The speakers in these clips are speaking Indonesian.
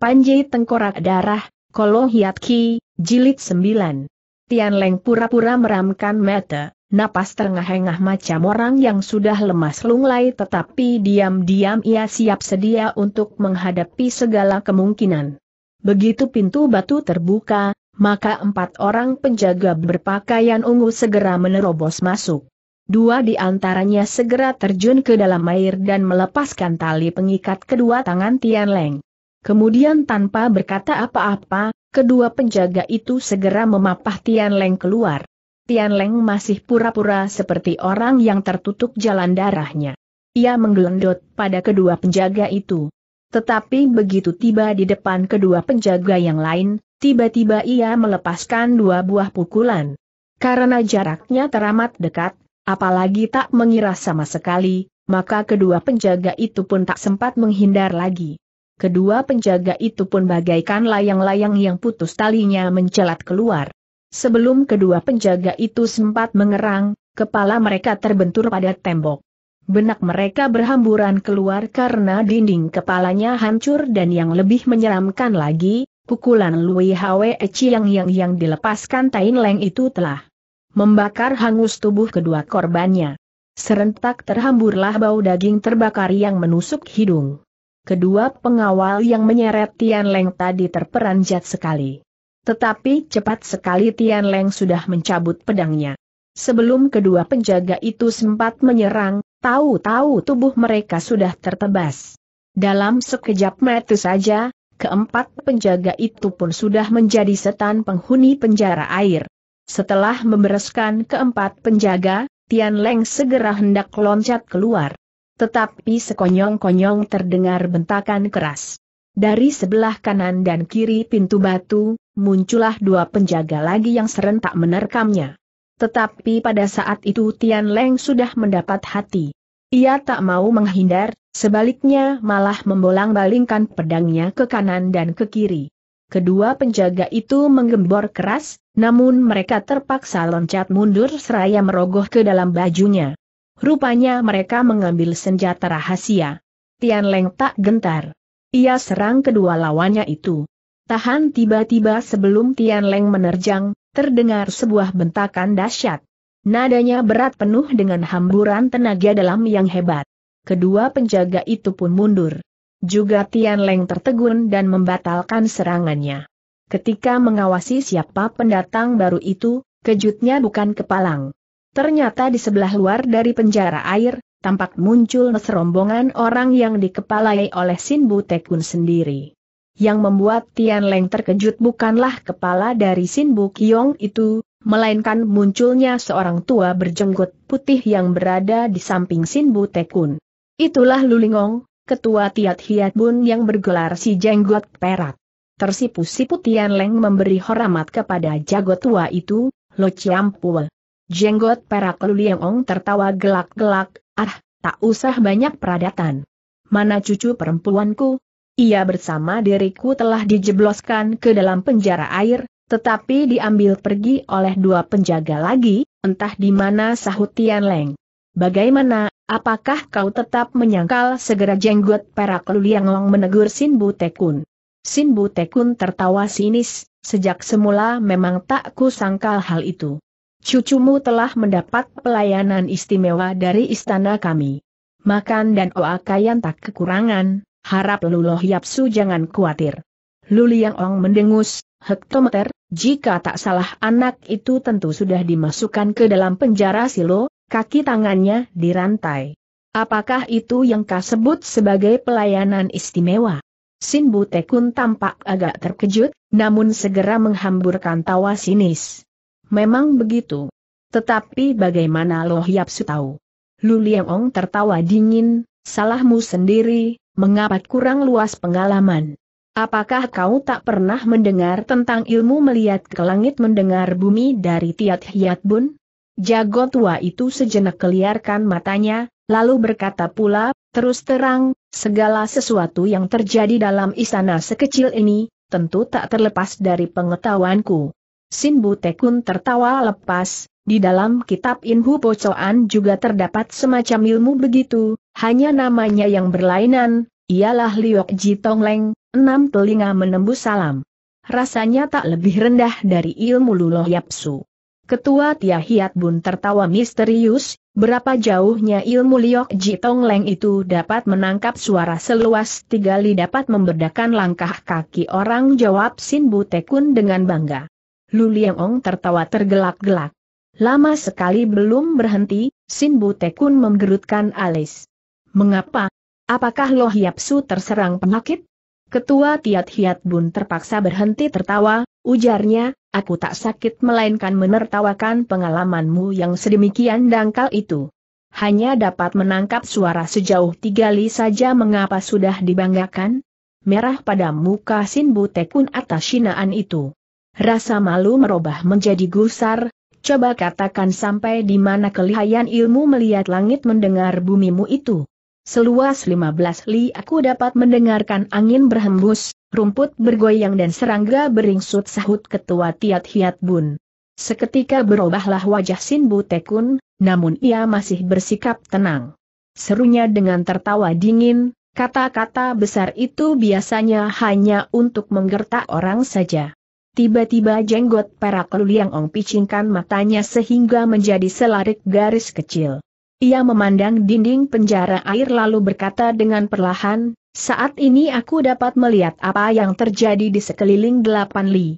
Panji Tengkorak Darah, Kolo Ki, Jilid 9. Tian Leng pura-pura meramkan mata, napas terengah-engah macam orang yang sudah lemas lunglai tetapi diam-diam ia siap sedia untuk menghadapi segala kemungkinan. Begitu pintu batu terbuka, maka empat orang penjaga berpakaian ungu segera menerobos masuk. Dua di antaranya segera terjun ke dalam air dan melepaskan tali pengikat kedua tangan Tian Leng. Kemudian tanpa berkata apa-apa, kedua penjaga itu segera memapah Tian Leng keluar. Tian Leng masih pura-pura seperti orang yang tertutup jalan darahnya. Ia menggelendot pada kedua penjaga itu. Tetapi begitu tiba di depan kedua penjaga yang lain, tiba-tiba ia melepaskan dua buah pukulan. Karena jaraknya teramat dekat, apalagi tak mengira sama sekali, maka kedua penjaga itu pun tak sempat menghindar lagi. Kedua penjaga itu pun bagaikan layang-layang yang putus talinya mencelat keluar. Sebelum kedua penjaga itu sempat mengerang, kepala mereka terbentur pada tembok. Benak mereka berhamburan keluar karena dinding kepalanya hancur dan yang lebih menyeramkan lagi, pukulan Lui Hwe Chiang yang yang dilepaskan Tain Leng itu telah membakar hangus tubuh kedua korbannya. Serentak terhamburlah bau daging terbakar yang menusuk hidung. Kedua pengawal yang menyeret Tian Leng tadi terperanjat sekali. Tetapi cepat sekali Tian Leng sudah mencabut pedangnya. Sebelum kedua penjaga itu sempat menyerang, tahu-tahu tubuh mereka sudah tertebas. Dalam sekejap mata saja, keempat penjaga itu pun sudah menjadi setan penghuni penjara air. Setelah membereskan keempat penjaga, Tian Leng segera hendak loncat keluar. Tetapi sekonyong-konyong terdengar bentakan keras. Dari sebelah kanan dan kiri pintu batu, muncullah dua penjaga lagi yang serentak menerkamnya. Tetapi pada saat itu Tian Leng sudah mendapat hati. Ia tak mau menghindar, sebaliknya malah membolang-balingkan pedangnya ke kanan dan ke kiri. Kedua penjaga itu menggembor keras, namun mereka terpaksa loncat mundur seraya merogoh ke dalam bajunya. Rupanya mereka mengambil senjata rahasia. Tian Leng tak gentar. Ia serang kedua lawannya itu. Tahan tiba-tiba sebelum Tian Leng menerjang, terdengar sebuah bentakan dahsyat. Nadanya berat penuh dengan hamburan tenaga dalam yang hebat. Kedua penjaga itu pun mundur. Juga Tian Leng tertegun dan membatalkan serangannya. Ketika mengawasi siapa pendatang baru itu, kejutnya bukan kepalang. Ternyata di sebelah luar dari penjara air, tampak muncul serombongan orang yang dikepalai oleh Sin Butekun sendiri. Yang membuat Tian Leng terkejut bukanlah kepala dari Sin Bukyong itu, melainkan munculnya seorang tua berjenggot putih yang berada di samping Sin Tekun. Itulah Lulingong, ketua Tiat Hiat Bun yang bergelar si jenggot perak. Tersipu-sipu Tian Leng memberi hormat kepada jago tua itu, Lo Chiam Pul. Jenggot perak Lu tertawa gelak-gelak, ah, tak usah banyak peradatan. Mana cucu perempuanku? Ia bersama diriku telah dijebloskan ke dalam penjara air, tetapi diambil pergi oleh dua penjaga lagi, entah di mana sahut Tian Leng. Bagaimana, apakah kau tetap menyangkal segera jenggot perak Lu menegur Sin Bu Tekun? Sin Bu Tekun tertawa sinis, sejak semula memang tak kusangkal hal itu. Cucumu telah mendapat pelayanan istimewa dari istana kami. Makan dan oakayan tak kekurangan, harap Luloh Yapsu jangan khawatir. Luliang Ong mendengus, hektometer, jika tak salah anak itu tentu sudah dimasukkan ke dalam penjara silo, kaki tangannya dirantai. Apakah itu yang kau sebut sebagai pelayanan istimewa? Sin Butekun tampak agak terkejut, namun segera menghamburkan tawa sinis. Memang begitu. Tetapi bagaimana Loh Yapsu tahu? Lu Liang tertawa dingin, salahmu sendiri, mengapa kurang luas pengalaman? Apakah kau tak pernah mendengar tentang ilmu melihat ke langit mendengar bumi dari Tiat Hiat Bun? Jago tua itu sejenak keliarkan matanya, lalu berkata pula, terus terang, segala sesuatu yang terjadi dalam istana sekecil ini, tentu tak terlepas dari pengetahuanku. Sin Tekun tertawa lepas, di dalam kitab Inhu Pocoan juga terdapat semacam ilmu begitu, hanya namanya yang berlainan, ialah Liok Ji Leng. enam telinga menembus salam. Rasanya tak lebih rendah dari ilmu Luloh Yapsu. Ketua Tia Hiat Bun tertawa misterius, berapa jauhnya ilmu Liok Ji Leng itu dapat menangkap suara seluas tiga li dapat membedakan langkah kaki orang jawab Sin Tekun dengan bangga. Lu Liang Ong tertawa tergelak-gelak. Lama sekali belum berhenti, Sin Tekun menggerutkan alis. Mengapa? Apakah Loh Yapsu terserang penyakit? Ketua Tiat Hiat Bun terpaksa berhenti tertawa, ujarnya, aku tak sakit melainkan menertawakan pengalamanmu yang sedemikian dangkal itu hanya dapat menangkap suara sejauh tiga li saja mengapa sudah dibanggakan? Merah pada muka Sin Tekun atas shinaan itu. Rasa malu merubah menjadi gusar, coba katakan sampai di mana kelihayan ilmu melihat langit mendengar bumimu itu. Seluas 15 li aku dapat mendengarkan angin berhembus, rumput bergoyang dan serangga beringsut sahut ketua Tiat Hiat Bun. Seketika berubahlah wajah Sin tekun, namun ia masih bersikap tenang. Serunya dengan tertawa dingin, kata-kata besar itu biasanya hanya untuk menggertak orang saja. Tiba-tiba jenggot perak Liang Ong picingkan matanya sehingga menjadi selarik garis kecil. Ia memandang dinding penjara air lalu berkata dengan perlahan, saat ini aku dapat melihat apa yang terjadi di sekeliling delapan li.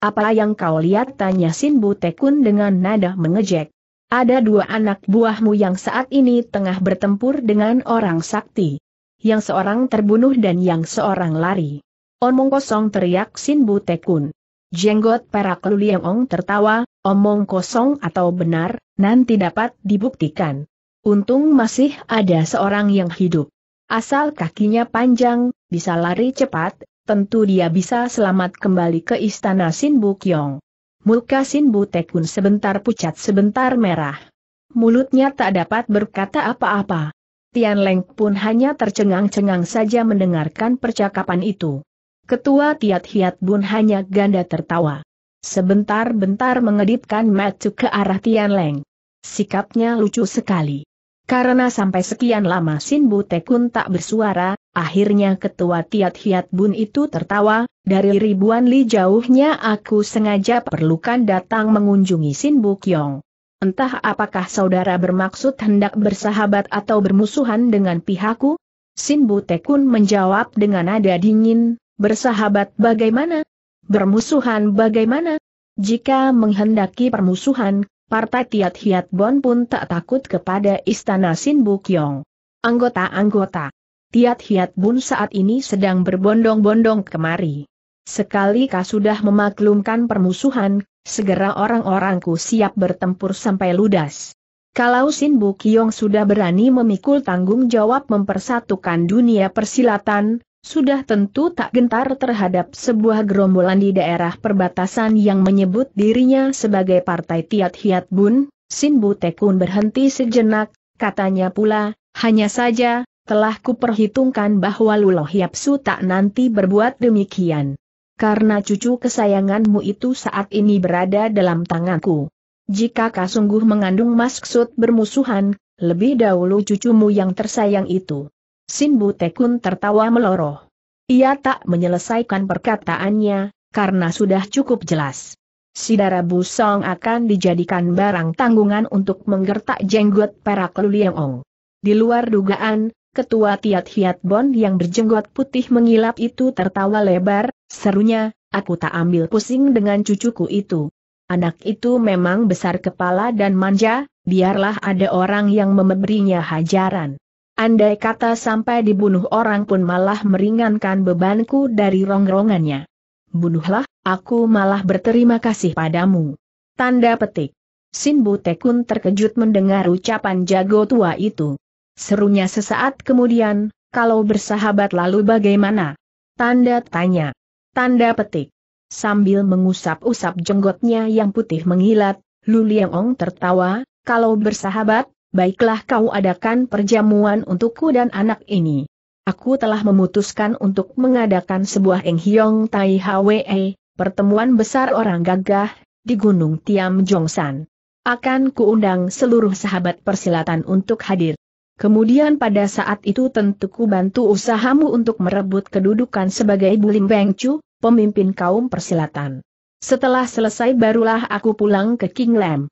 Apa yang kau lihat tanya Sin Tekun dengan nada mengejek. Ada dua anak buahmu yang saat ini tengah bertempur dengan orang sakti. Yang seorang terbunuh dan yang seorang lari. Omong kosong teriak Sin Tekun. Jenggot perak Lu Ong tertawa, omong kosong atau benar, nanti dapat dibuktikan. Untung masih ada seorang yang hidup. Asal kakinya panjang, bisa lari cepat, tentu dia bisa selamat kembali ke istana Sin Kyong. Muka Sin tekun sebentar pucat sebentar merah. Mulutnya tak dapat berkata apa-apa. Tian Leng pun hanya tercengang-cengang saja mendengarkan percakapan itu. Ketua Tiat Hiat Bun hanya ganda tertawa. Sebentar-bentar mengedipkan mata ke arah Tian Leng. Sikapnya lucu sekali. Karena sampai sekian lama Sin Tekun tak bersuara, akhirnya ketua Tiat Hiat Bun itu tertawa, dari ribuan li jauhnya aku sengaja perlukan datang mengunjungi Sin Bukyong. Entah apakah saudara bermaksud hendak bersahabat atau bermusuhan dengan pihakku? Sin Tekun menjawab dengan nada dingin, Bersahabat bagaimana? Bermusuhan bagaimana? Jika menghendaki permusuhan, Partai Tiat Hiat Bon pun tak takut kepada Istana Sin Bukyong. Anggota-anggota Tiat Hiat Bun saat ini sedang berbondong-bondong kemari. Sekali kau sudah memaklumkan permusuhan, segera orang-orangku siap bertempur sampai ludas. Kalau Sin Bukyong sudah berani memikul tanggung jawab mempersatukan dunia persilatan, sudah tentu tak gentar terhadap sebuah gerombolan di daerah perbatasan yang menyebut dirinya sebagai Partai Tiat Hiat Bun, Sin Tekun berhenti sejenak, katanya pula, hanya saja, telah kuperhitungkan bahwa Luloh Yapsu tak nanti berbuat demikian. Karena cucu kesayanganmu itu saat ini berada dalam tanganku. Jika kau sungguh mengandung maksud bermusuhan, lebih dahulu cucumu yang tersayang itu Sinbu Tekun tertawa meloroh. Ia tak menyelesaikan perkataannya, karena sudah cukup jelas. Sidara Busong akan dijadikan barang tanggungan untuk menggertak jenggot perak Luliangong. Di luar dugaan, ketua Tiat Hiat Bon yang berjenggot putih mengilap itu tertawa lebar, serunya, aku tak ambil pusing dengan cucuku itu. Anak itu memang besar kepala dan manja, biarlah ada orang yang memberinya hajaran. Andai kata sampai dibunuh orang pun malah meringankan bebanku dari rongrongannya. Bunuhlah, aku malah berterima kasih padamu. Tanda petik. Sinbu Tekun terkejut mendengar ucapan jago tua itu. Serunya sesaat kemudian, kalau bersahabat lalu bagaimana? Tanda tanya. Tanda petik. Sambil mengusap-usap jenggotnya yang putih mengilat, Lu Liang Ong tertawa, kalau bersahabat, baiklah kau adakan perjamuan untukku dan anak ini. Aku telah memutuskan untuk mengadakan sebuah Enghyong Tai Hwe, pertemuan besar orang gagah, di Gunung Tiam Jongsan. Akan kuundang seluruh sahabat persilatan untuk hadir. Kemudian pada saat itu tentu ku bantu usahamu untuk merebut kedudukan sebagai Bulim Bengcu, pemimpin kaum persilatan. Setelah selesai barulah aku pulang ke King Lam.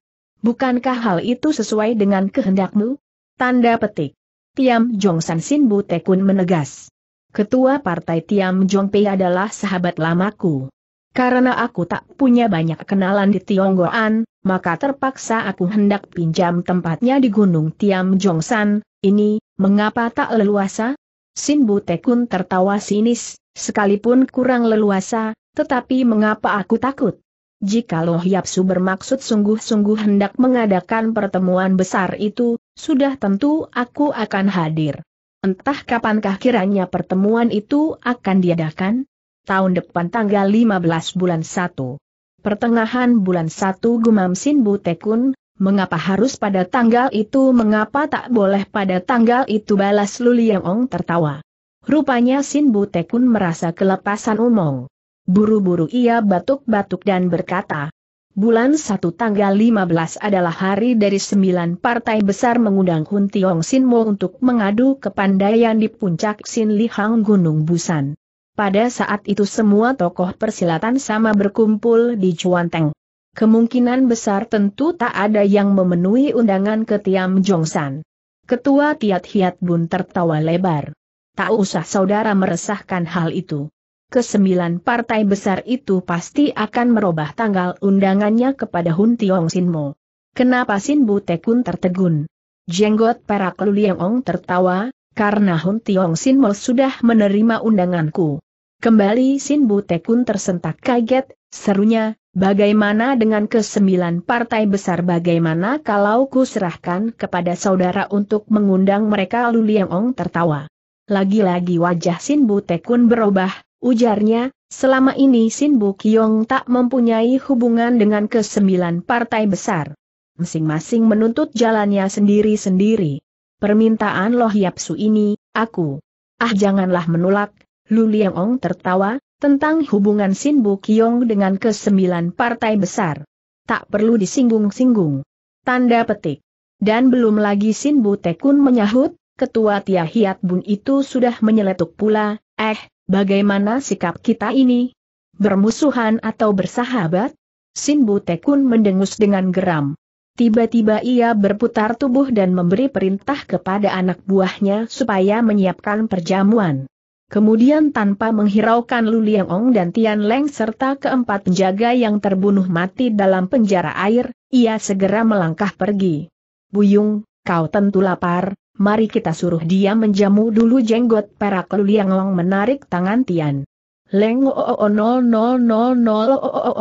Bukankah hal itu sesuai dengan kehendakmu? Tanda petik. Tiam Jong San Sin Bu Tekun menegas. Ketua Partai Tiam Jong Pei adalah sahabat lamaku. Karena aku tak punya banyak kenalan di Tionggoan, maka terpaksa aku hendak pinjam tempatnya di Gunung Tiam Jong San, ini, mengapa tak leluasa? Sin Bu Tekun tertawa sinis, sekalipun kurang leluasa, tetapi mengapa aku takut? Jika Jikalau Yapsu bermaksud sungguh-sungguh hendak mengadakan pertemuan besar itu, sudah tentu aku akan hadir. Entah kapankah kiranya pertemuan itu akan diadakan? Tahun depan tanggal 15 bulan 1. Pertengahan bulan 1 gumam Sin Butekun, mengapa harus pada tanggal itu mengapa tak boleh pada tanggal itu balas Luliang Ong tertawa. Rupanya Sin Butekun merasa kelepasan umong. Buru-buru ia batuk-batuk dan berkata, Bulan 1 tanggal 15 adalah hari dari sembilan partai besar mengundang Hun Tiong Sin Mo untuk mengadu kepandaian di puncak Sin Li Hang Gunung Busan. Pada saat itu semua tokoh persilatan sama berkumpul di Cuanteng. Kemungkinan besar tentu tak ada yang memenuhi undangan ke Tiam San. Ketua Tiat Hiat Bun tertawa lebar. Tak usah saudara meresahkan hal itu kesembilan partai besar itu pasti akan merubah tanggal undangannya kepada Hun Tiong Sin Mo. Kenapa Sin Bu Tekun tertegun? Jenggot perak Lu Liang Ong tertawa, karena Hun Tiong Sin Mo sudah menerima undanganku. Kembali Sin Bu Tekun tersentak kaget, serunya, bagaimana dengan kesembilan partai besar bagaimana kalau ku serahkan kepada saudara untuk mengundang mereka Lu Liang Ong tertawa. Lagi-lagi wajah Sin Bu Tekun berubah, Ujarnya, selama ini Sin Kiong tak mempunyai hubungan dengan kesembilan partai besar. Masing-masing menuntut jalannya sendiri-sendiri. Permintaan Loh Yap Su ini, aku. Ah janganlah menolak, Lu Liang Ong tertawa, tentang hubungan Sin Kiong dengan kesembilan partai besar. Tak perlu disinggung-singgung. Tanda petik. Dan belum lagi Sin Bu Tekun menyahut, ketua Tia Hiat Bun itu sudah menyeletuk pula, eh, Bagaimana sikap kita ini? Bermusuhan atau bersahabat? Sinbu Tekun mendengus dengan geram. Tiba-tiba ia berputar tubuh dan memberi perintah kepada anak buahnya supaya menyiapkan perjamuan. Kemudian tanpa menghiraukan Lu Liangong dan Tian Leng serta keempat penjaga yang terbunuh mati dalam penjara air, ia segera melangkah pergi. Buyung, kau tentu lapar, mari kita suruh dia menjamu dulu jenggot perak Lu menarik tangan Tian. Leng o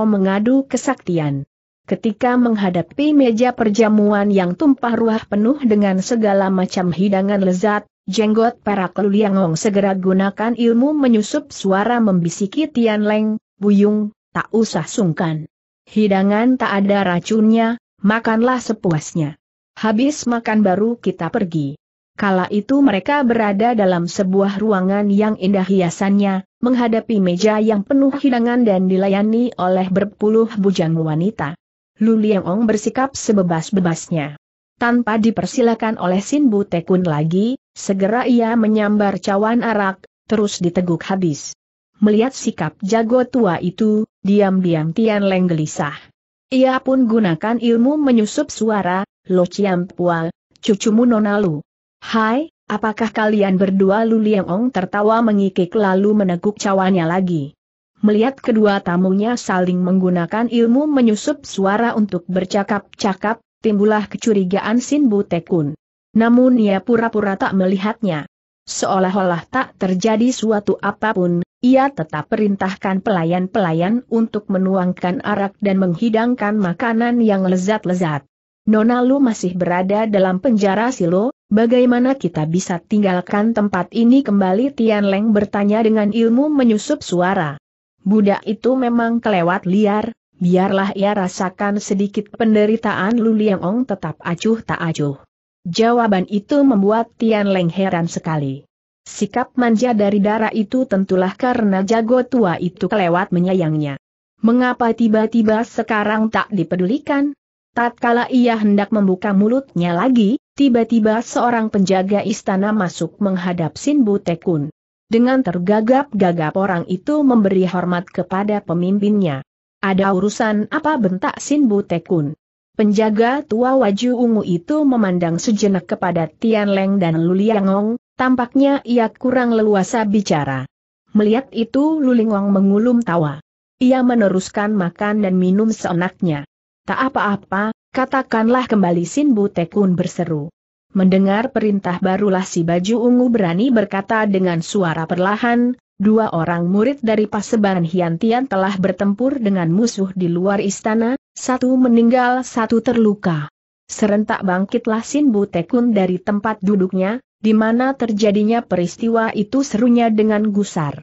mengadu kesaktian. Ketika menghadapi meja perjamuan yang tumpah ruah penuh dengan segala macam hidangan lezat, jenggot perak Liangong segera gunakan ilmu menyusup suara membisiki Tian Leng, Buyung, tak usah sungkan. Hidangan tak ada racunnya, makanlah sepuasnya. Habis makan baru kita pergi. Kala itu mereka berada dalam sebuah ruangan yang indah hiasannya, menghadapi meja yang penuh hidangan dan dilayani oleh berpuluh bujang wanita. Lu Liangong bersikap sebebas-bebasnya. Tanpa dipersilakan oleh Sin Bu Tekun lagi, segera ia menyambar cawan arak, terus diteguk habis. Melihat sikap jago tua itu, diam-diam Tian Leng gelisah. Ia pun gunakan ilmu menyusup suara, Lo Chiam Pual, cucumu Nona Lu. Hai, apakah kalian berdua Lu Liangong tertawa mengikik lalu meneguk cawannya lagi. Melihat kedua tamunya saling menggunakan ilmu menyusup suara untuk bercakap-cakap, timbullah kecurigaan Sin Tekun. Namun ia pura-pura tak melihatnya. Seolah-olah tak terjadi suatu apapun, ia tetap perintahkan pelayan-pelayan untuk menuangkan arak dan menghidangkan makanan yang lezat-lezat. Nona Lu masih berada dalam penjara silo, bagaimana kita bisa tinggalkan tempat ini kembali Tian Leng bertanya dengan ilmu menyusup suara. Budak itu memang kelewat liar, biarlah ia rasakan sedikit penderitaan Lu Liang Ong tetap acuh tak acuh. Jawaban itu membuat Tian Leng heran sekali. Sikap manja dari darah itu tentulah karena jago tua itu kelewat menyayangnya. Mengapa tiba-tiba sekarang tak dipedulikan? Tatkala ia hendak membuka mulutnya lagi, tiba-tiba seorang penjaga istana masuk menghadap Sinbu Tekun. Dengan tergagap-gagap orang itu memberi hormat kepada pemimpinnya. Ada urusan apa bentak Sinbu Tekun? Penjaga tua waju ungu itu memandang sejenak kepada Tian Leng dan Luliangong, tampaknya ia kurang leluasa bicara. Melihat itu Luliangong mengulum tawa. Ia meneruskan makan dan minum seenaknya. Tak apa-apa, katakanlah kembali Sin Tekun berseru. Mendengar perintah barulah si baju ungu berani berkata dengan suara perlahan, dua orang murid dari Paseban Hiantian telah bertempur dengan musuh di luar istana, satu meninggal satu terluka. Serentak bangkitlah Sin Tekun dari tempat duduknya, di mana terjadinya peristiwa itu serunya dengan gusar.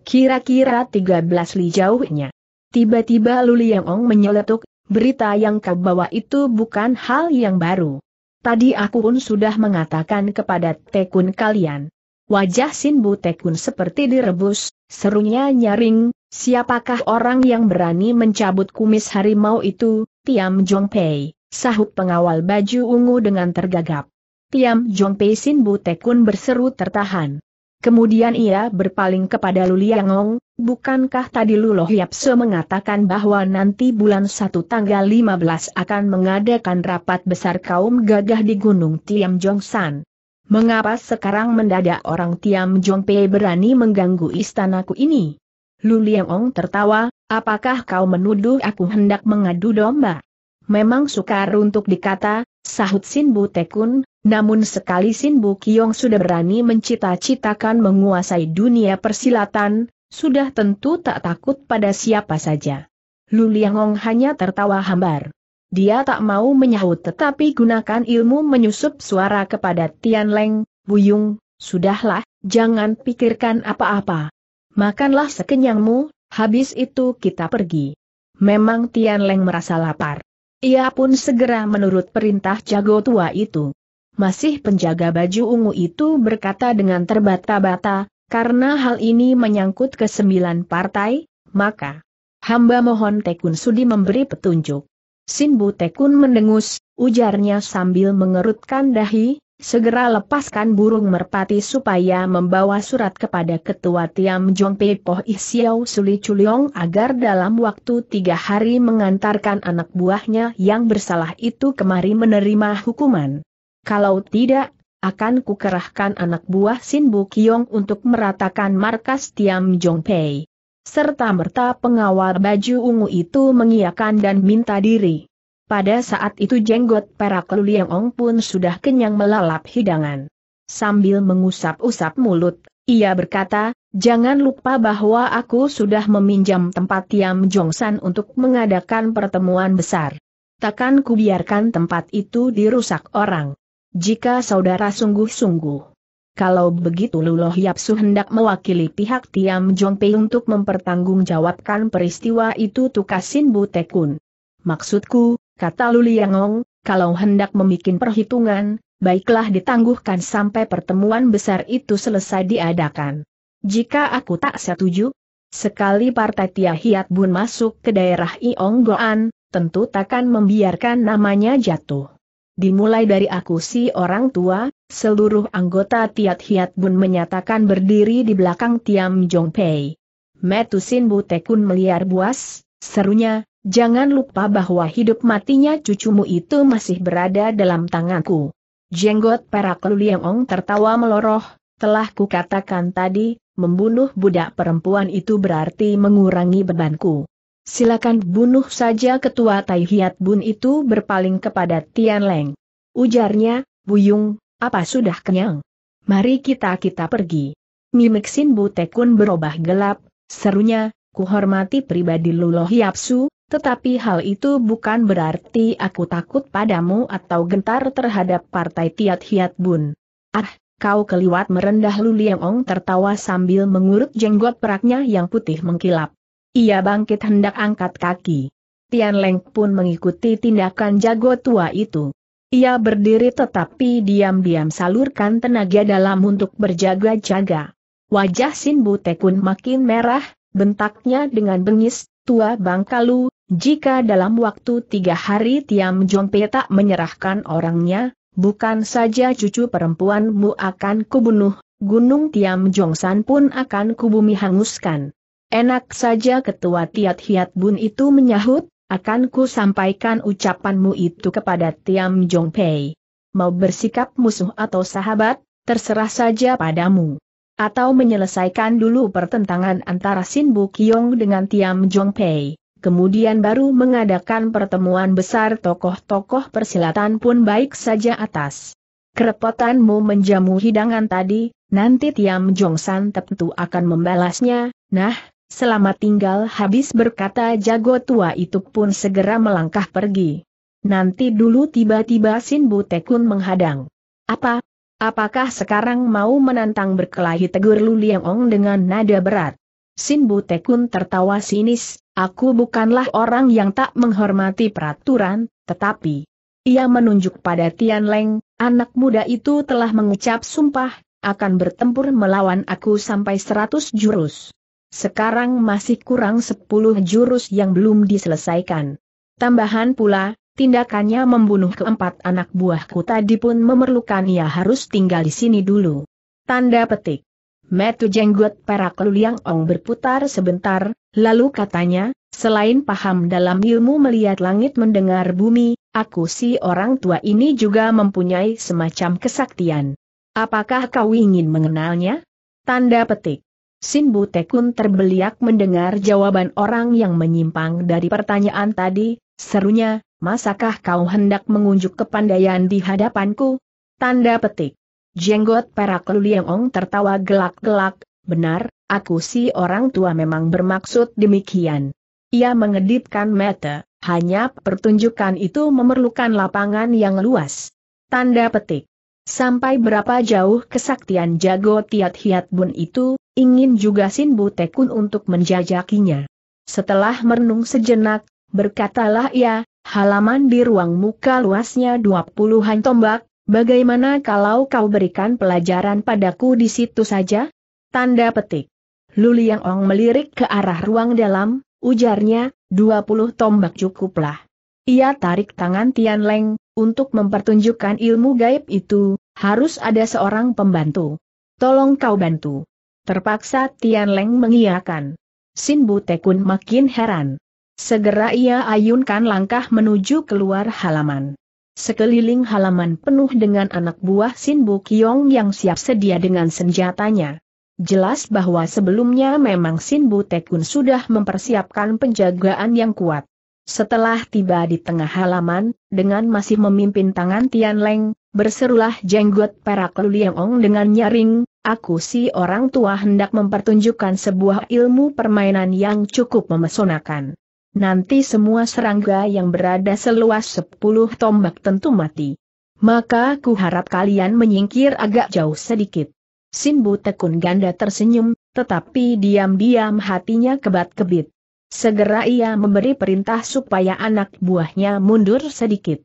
Kira-kira 13 li jauhnya. Tiba-tiba Luli Yang Ong menyeletuk, berita yang kau bawa itu bukan hal yang baru. Tadi aku pun sudah mengatakan kepada tekun kalian. Wajah Sinbu Tekun seperti direbus, serunya nyaring, siapakah orang yang berani mencabut kumis harimau itu, Tiam Jongpei, sahut pengawal baju ungu dengan tergagap. Tiam Jongpei Sinbu Tekun berseru tertahan. Kemudian ia berpaling kepada Luliangong. bukankah tadi Luloh Yapse mengatakan bahwa nanti bulan 1 tanggal 15 akan mengadakan rapat besar kaum gagah di Gunung Tiam Jongsan? Mengapa sekarang mendadak orang Tiam Jongpe berani mengganggu istanaku ini? Luliangong tertawa, apakah kau menuduh aku hendak mengadu domba? Memang sukar untuk dikata, sahut Sin Butekun, Tekun, namun sekali Sin Kiong sudah berani mencita-citakan menguasai dunia persilatan, sudah tentu tak takut pada siapa saja. Lu Liangong hanya tertawa hambar. Dia tak mau menyahut tetapi gunakan ilmu menyusup suara kepada Tian Leng, Buyung, sudahlah, jangan pikirkan apa-apa. Makanlah sekenyangmu, habis itu kita pergi. Memang Tian Leng merasa lapar. Ia pun segera menurut perintah jago tua itu masih penjaga baju ungu itu berkata dengan terbata-bata, karena hal ini menyangkut ke sembilan partai, maka hamba mohon Tekun Sudi memberi petunjuk. Sinbu Tekun mendengus, ujarnya sambil mengerutkan dahi, segera lepaskan burung merpati supaya membawa surat kepada Ketua Tiam Jong Pei Poh Isiau Suli Chuliong agar dalam waktu tiga hari mengantarkan anak buahnya yang bersalah itu kemari menerima hukuman. Kalau tidak, akan kukerahkan anak buah Sin Bu untuk meratakan markas Tiam Jong Pei. Serta merta pengawal baju ungu itu mengiakan dan minta diri. Pada saat itu jenggot perak Liang Ong pun sudah kenyang melalap hidangan. Sambil mengusap-usap mulut, ia berkata, Jangan lupa bahwa aku sudah meminjam tempat Tiam Jongsan untuk mengadakan pertemuan besar. Takkan kubiarkan tempat itu dirusak orang. Jika saudara sungguh-sungguh. Kalau begitu Luloh Yapsu hendak mewakili pihak Tiam Jongpei untuk mempertanggungjawabkan peristiwa itu Tukasin Butekun. Maksudku, kata Luliangong, kalau hendak membuat perhitungan, baiklah ditangguhkan sampai pertemuan besar itu selesai diadakan. Jika aku tak setuju, sekali partai Tia Hiat Bun masuk ke daerah Ionggoan, tentu takkan membiarkan namanya jatuh dimulai dari aku si orang tua, seluruh anggota Tiat Hiat Bun menyatakan berdiri di belakang Tiam Jong Pei. Metusin Butekun meliar buas, serunya, jangan lupa bahwa hidup matinya cucumu itu masih berada dalam tanganku. Jenggot perak Luliang Ong tertawa meloroh, telah kukatakan tadi, membunuh budak perempuan itu berarti mengurangi bebanku. Silakan bunuh saja ketua Tai Hiat Bun itu berpaling kepada Tian Leng. Ujarnya, Buyung, apa sudah kenyang? Mari kita-kita pergi. Mimik Sin Tekun berubah gelap, serunya, kuhormati pribadi Lulo Hiapsu, tetapi hal itu bukan berarti aku takut padamu atau gentar terhadap partai Tiat Hiat Bun. Ah, kau keliwat merendah Lu Liang Ong tertawa sambil mengurut jenggot peraknya yang putih mengkilap. Ia bangkit hendak angkat kaki. Tian Leng pun mengikuti tindakan jago tua itu. Ia berdiri tetapi diam-diam salurkan tenaga dalam untuk berjaga-jaga. Wajah Sin tekun makin merah, bentaknya dengan bengis, tua bangkalu, jika dalam waktu tiga hari Tiam Jompe tak menyerahkan orangnya, bukan saja cucu perempuanmu akan kubunuh, gunung Tiam Jongsan pun akan kubumi hanguskan. Enak saja ketua Tiat Hiat Bun itu menyahut, akan ku sampaikan ucapanmu itu kepada Tiam Jong Pei. Mau bersikap musuh atau sahabat, terserah saja padamu. Atau menyelesaikan dulu pertentangan antara Sin Bu Kiong dengan Tiam Jong Pei, kemudian baru mengadakan pertemuan besar tokoh-tokoh persilatan pun baik saja atas. Kerepotanmu menjamu hidangan tadi, nanti Tiam Jong San tentu akan membalasnya, nah, Selamat tinggal habis berkata jago tua itu pun segera melangkah pergi. Nanti dulu tiba-tiba Sin Tekun menghadang. Apa? Apakah sekarang mau menantang berkelahi tegur Lu Ong dengan nada berat? Sin Tekun tertawa sinis, aku bukanlah orang yang tak menghormati peraturan, tetapi... Ia menunjuk pada Tian Leng, anak muda itu telah mengucap sumpah, akan bertempur melawan aku sampai seratus jurus sekarang masih kurang 10 jurus yang belum diselesaikan. Tambahan pula, tindakannya membunuh keempat anak buahku tadi pun memerlukan ia harus tinggal di sini dulu. Tanda petik. Metu jenggot perak Liang Ong berputar sebentar, lalu katanya, Selain paham dalam ilmu melihat langit mendengar bumi, aku si orang tua ini juga mempunyai semacam kesaktian. Apakah kau ingin mengenalnya? Tanda petik. Sin Tekun terbeliak mendengar jawaban orang yang menyimpang dari pertanyaan tadi, serunya, masakah kau hendak mengunjuk kepandaian di hadapanku? Tanda petik. Jenggot perak Liangong tertawa gelak-gelak, benar, aku si orang tua memang bermaksud demikian. Ia mengedipkan mata, hanya pertunjukan itu memerlukan lapangan yang luas. Tanda petik. Sampai berapa jauh kesaktian jago Tiat Hiat Bun itu, ingin juga Sin Butekun untuk menjajakinya. Setelah merenung sejenak, berkatalah ia, halaman di ruang muka luasnya dua puluhan tombak, bagaimana kalau kau berikan pelajaran padaku di situ saja? Tanda petik. Luli Yang Ong melirik ke arah ruang dalam, ujarnya, dua puluh tombak cukuplah. Ia tarik tangan Tian Leng, untuk mempertunjukkan ilmu gaib itu, harus ada seorang pembantu. Tolong kau bantu. Terpaksa Tian Leng mengiakan. Sin Butekun makin heran. Segera ia ayunkan langkah menuju keluar halaman. Sekeliling halaman penuh dengan anak buah Sin Bu Kiong yang siap sedia dengan senjatanya. Jelas bahwa sebelumnya memang Sin Bu Tekun sudah mempersiapkan penjagaan yang kuat. Setelah tiba di tengah halaman, dengan masih memimpin tangan Tian Leng, berserulah jenggot perak Lu Liang Ong dengan nyaring, aku si orang tua hendak mempertunjukkan sebuah ilmu permainan yang cukup memesonakan. Nanti semua serangga yang berada seluas sepuluh tombak tentu mati. Maka ku harap kalian menyingkir agak jauh sedikit. Simbu tekun ganda tersenyum, tetapi diam-diam hatinya kebat-kebit. Segera ia memberi perintah supaya anak buahnya mundur sedikit.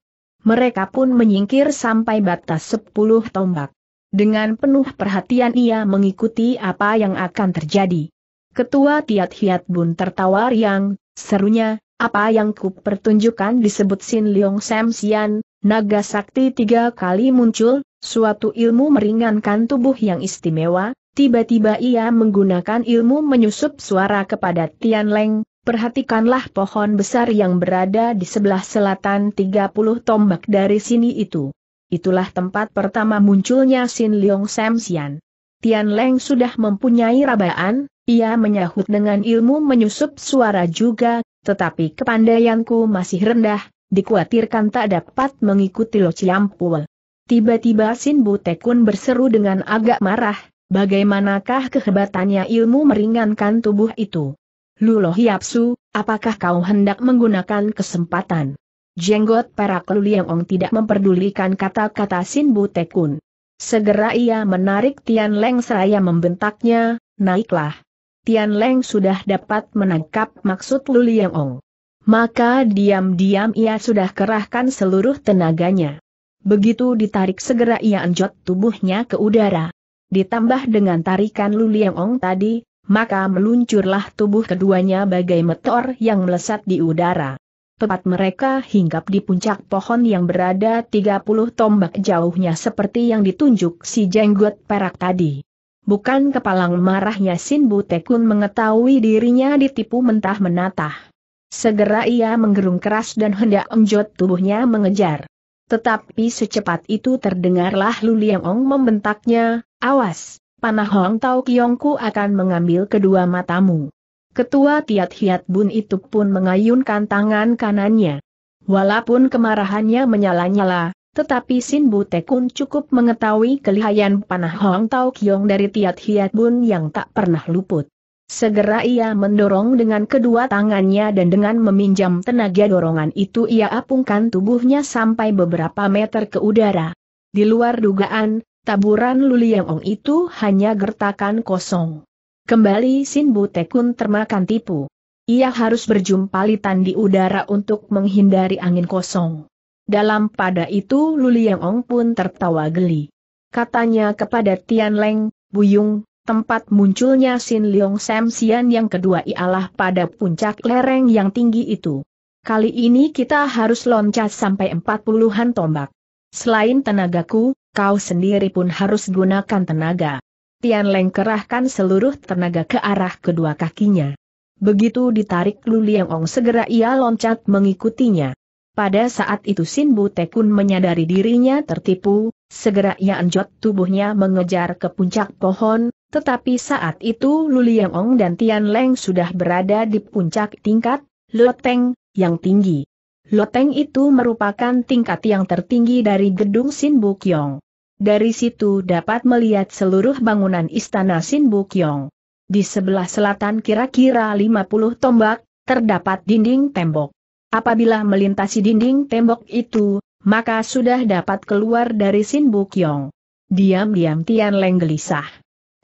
Mereka pun menyingkir sampai batas sepuluh tombak. Dengan penuh perhatian ia mengikuti apa yang akan terjadi. Ketua Tiat Hiat Bun tertawa riang, serunya, apa yang ku pertunjukkan disebut Sin Leong Sam Sian, naga sakti tiga kali muncul, suatu ilmu meringankan tubuh yang istimewa, tiba-tiba ia menggunakan ilmu menyusup suara kepada Tian Leng, perhatikanlah pohon besar yang berada di sebelah selatan 30 tombak dari sini itu itulah tempat pertama munculnya Sin Leong Sam Xian. Tian Leng sudah mempunyai rabaan, ia menyahut dengan ilmu menyusup suara juga, tetapi kepandaianku masih rendah, dikhawatirkan tak dapat mengikuti Lo Ciampul. Tiba-tiba Sin Tekun berseru dengan agak marah, bagaimanakah kehebatannya ilmu meringankan tubuh itu? Lulo Hiapsu, apakah kau hendak menggunakan kesempatan Jenggot para Luliangong tidak memperdulikan kata-kata Sin Tekun. Segera ia menarik Tian Leng seraya membentaknya, naiklah. Tian Leng sudah dapat menangkap maksud Luliangong. Maka diam-diam ia sudah kerahkan seluruh tenaganya. Begitu ditarik segera ia anjot tubuhnya ke udara. Ditambah dengan tarikan Luliangong tadi, maka meluncurlah tubuh keduanya bagai meteor yang melesat di udara. Tempat mereka hinggap di puncak pohon yang berada 30 tombak jauhnya seperti yang ditunjuk si jenggot perak tadi. Bukan kepalang marahnya Sin Butekun mengetahui dirinya ditipu mentah-menatah. Segera ia menggerung keras dan hendak enjot tubuhnya mengejar. Tetapi secepat itu terdengarlah Lu Liang Ong membentaknya, awas, panah Hong Tau Kiongku akan mengambil kedua matamu. Ketua Tiat Hiat Bun itu pun mengayunkan tangan kanannya. Walaupun kemarahannya menyala-nyala, tetapi Sin Tekun cukup mengetahui kelihayan panah Hong Tau Kiong dari Tiat Hiat Bun yang tak pernah luput. Segera ia mendorong dengan kedua tangannya dan dengan meminjam tenaga dorongan itu ia apungkan tubuhnya sampai beberapa meter ke udara. Di luar dugaan, taburan Luliang Ong itu hanya gertakan kosong. Kembali Sin Butekun termakan tipu. Ia harus berjumpa litan di udara untuk menghindari angin kosong. Dalam pada itu Luliang Ong pun tertawa geli. Katanya kepada Tian Leng, Buyung, tempat munculnya Sin Leong Sam Sian yang kedua ialah pada puncak lereng yang tinggi itu. Kali ini kita harus loncat sampai empat puluhan tombak. Selain tenagaku, kau sendiri pun harus gunakan tenaga. Tian Leng kerahkan seluruh tenaga ke arah kedua kakinya. Begitu ditarik Lu Liang Ong segera ia loncat mengikutinya. Pada saat itu Sin Bu Tekun menyadari dirinya tertipu, segera ia anjot tubuhnya mengejar ke puncak pohon, tetapi saat itu Lu Liang Ong dan Tian Leng sudah berada di puncak tingkat, Loteng, yang tinggi. Loteng itu merupakan tingkat yang tertinggi dari gedung Sin Bu Kyong. Dari situ dapat melihat seluruh bangunan istana Sinbukyong. Di sebelah selatan kira-kira 50 tombak, terdapat dinding tembok. Apabila melintasi dinding tembok itu, maka sudah dapat keluar dari Sinbukyong. Diam-diam Tian Leng gelisah.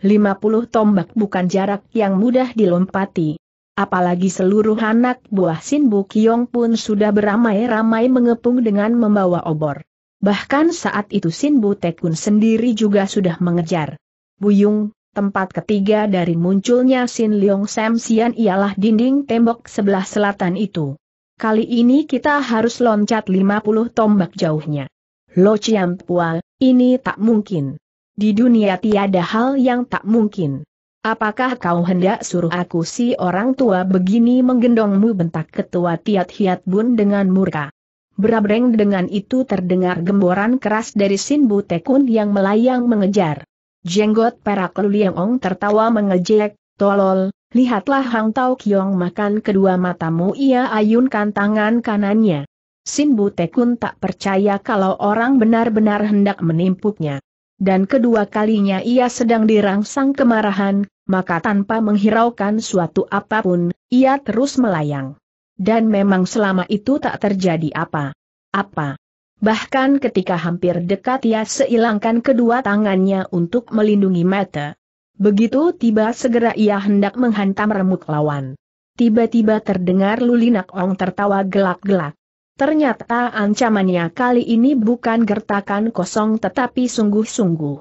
50 tombak bukan jarak yang mudah dilompati. Apalagi seluruh anak buah Sinbukyong pun sudah beramai-ramai mengepung dengan membawa obor. Bahkan saat itu Sin Tekun sendiri juga sudah mengejar. Buyung, tempat ketiga dari munculnya Sin Leong Sam Sian ialah dinding tembok sebelah selatan itu. Kali ini kita harus loncat 50 tombak jauhnya. Lo Chiam Pual, ini tak mungkin. Di dunia tiada hal yang tak mungkin. Apakah kau hendak suruh aku si orang tua begini menggendongmu bentak ketua Tiat Hiat Bun dengan murka? Berabreng dengan itu terdengar gemboran keras dari Sin Tekun yang melayang mengejar. Jenggot perak Luliangong tertawa mengejek, tolol, lihatlah Hang Tau Kiong makan kedua matamu ia ayunkan tangan kanannya. Sin Tekun tak percaya kalau orang benar-benar hendak menimpuknya. Dan kedua kalinya ia sedang dirangsang kemarahan, maka tanpa menghiraukan suatu apapun, ia terus melayang dan memang selama itu tak terjadi apa-apa. Bahkan ketika hampir dekat ia seilangkan kedua tangannya untuk melindungi mata. Begitu tiba segera ia hendak menghantam remuk lawan. Tiba-tiba terdengar Lulinak Ong tertawa gelak-gelak. Ternyata ancamannya kali ini bukan gertakan kosong tetapi sungguh-sungguh.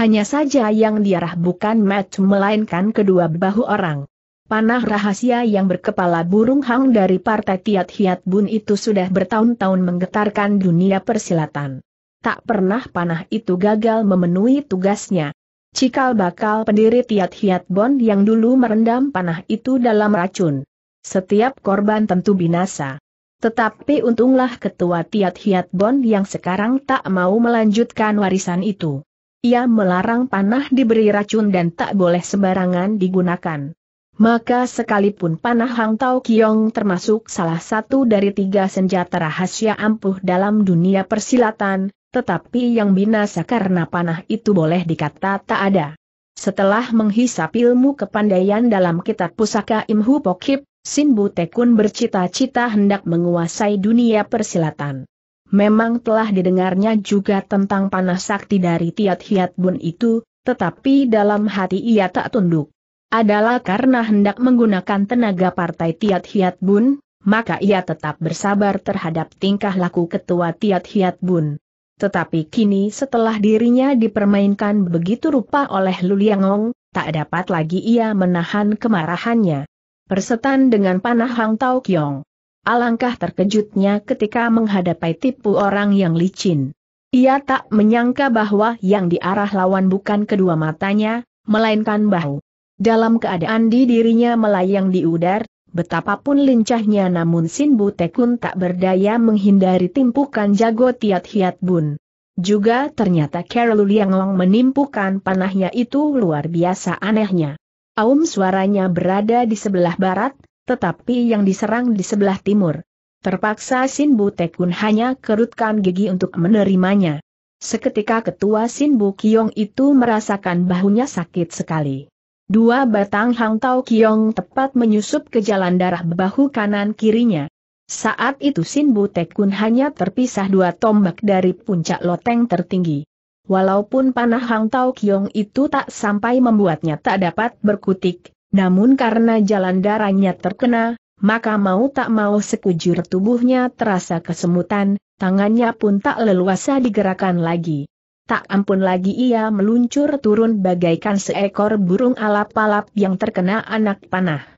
Hanya saja yang diarah bukan match melainkan kedua bahu orang. Panah rahasia yang berkepala burung hang dari partai Tiat Hiat Bun itu sudah bertahun-tahun menggetarkan dunia persilatan. Tak pernah panah itu gagal memenuhi tugasnya. Cikal bakal pendiri Tiat Hiat bun yang dulu merendam panah itu dalam racun. Setiap korban tentu binasa. Tetapi untunglah ketua Tiat Hiat Bon yang sekarang tak mau melanjutkan warisan itu. Ia melarang panah diberi racun dan tak boleh sembarangan digunakan. Maka sekalipun panah Hang Tau Kiong termasuk salah satu dari tiga senjata rahasia ampuh dalam dunia persilatan, tetapi yang binasa karena panah itu boleh dikata tak ada. Setelah menghisap ilmu kepandaian dalam kitab pusaka Imhu Pokip, Sinbu Tekun bercita-cita hendak menguasai dunia persilatan. Memang telah didengarnya juga tentang panah sakti dari Tiat Hiat Bun itu, tetapi dalam hati ia tak tunduk adalah karena hendak menggunakan tenaga partai Tiat Hiat Bun, maka ia tetap bersabar terhadap tingkah laku ketua Tiat Hiat Bun. Tetapi kini setelah dirinya dipermainkan begitu rupa oleh Luliangong, tak dapat lagi ia menahan kemarahannya. Persetan dengan panah Hang Tao Kiong. Alangkah terkejutnya ketika menghadapi tipu orang yang licin. Ia tak menyangka bahwa yang diarah lawan bukan kedua matanya, melainkan bahu. Dalam keadaan di dirinya melayang di udar, betapapun lincahnya namun Sin Tekun tak berdaya menghindari timpukan jago Tiat Hiat Bun. Juga ternyata Carol Lianglong menimpukan panahnya itu luar biasa anehnya. Aum suaranya berada di sebelah barat, tetapi yang diserang di sebelah timur. Terpaksa Sin Tekun hanya kerutkan gigi untuk menerimanya. Seketika ketua Sin Bu Kiong itu merasakan bahunya sakit sekali. Dua batang Hang Tao Kiong tepat menyusup ke jalan darah bahu kanan kirinya. Saat itu Sin Butek Kun hanya terpisah dua tombak dari puncak loteng tertinggi. Walaupun panah Hang Tao Kiong itu tak sampai membuatnya tak dapat berkutik, namun karena jalan darahnya terkena, maka mau tak mau sekujur tubuhnya terasa kesemutan, tangannya pun tak leluasa digerakkan lagi tak ampun lagi ia meluncur turun bagaikan seekor burung alap-alap yang terkena anak panah.